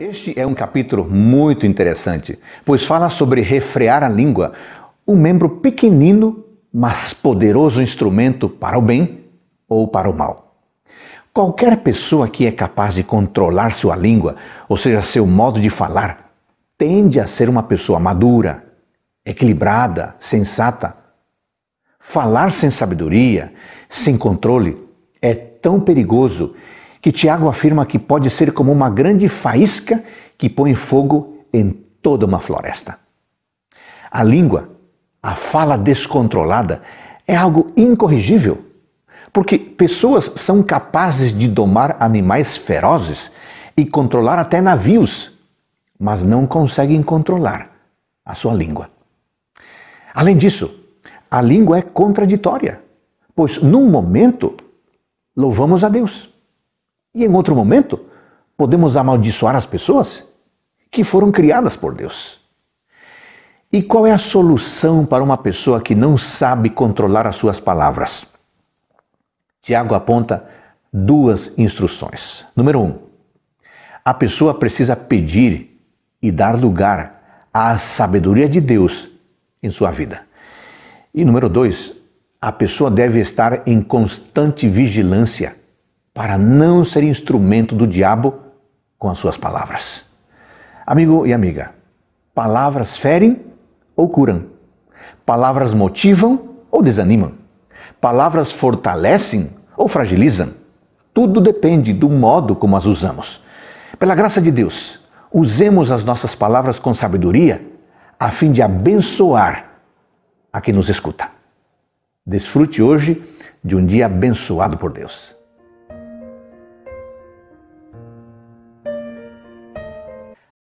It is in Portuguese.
Este é um capítulo muito interessante, pois fala sobre refrear a língua, um membro pequenino, mas poderoso instrumento para o bem ou para o mal. Qualquer pessoa que é capaz de controlar sua língua, ou seja, seu modo de falar, tende a ser uma pessoa madura, equilibrada, sensata. Falar sem sabedoria, sem controle, é tão perigoso que Tiago afirma que pode ser como uma grande faísca que põe fogo em toda uma floresta. A língua, a fala descontrolada, é algo incorrigível, porque pessoas são capazes de domar animais ferozes e controlar até navios, mas não conseguem controlar a sua língua. Além disso, a língua é contraditória, pois num momento louvamos a Deus e em outro momento, podemos amaldiçoar as pessoas que foram criadas por Deus. E qual é a solução para uma pessoa que não sabe controlar as suas palavras? Tiago aponta duas instruções. Número um, a pessoa precisa pedir e dar lugar à sabedoria de Deus em sua vida. E número dois, a pessoa deve estar em constante vigilância para não ser instrumento do diabo com as suas palavras. Amigo e amiga, palavras ferem ou curam. Palavras motivam ou desanimam. Palavras fortalecem ou fragilizam. Tudo depende do modo como as usamos. Pela graça de Deus, usemos as nossas palavras com sabedoria, a fim de abençoar a quem nos escuta. Desfrute hoje de um dia abençoado por Deus.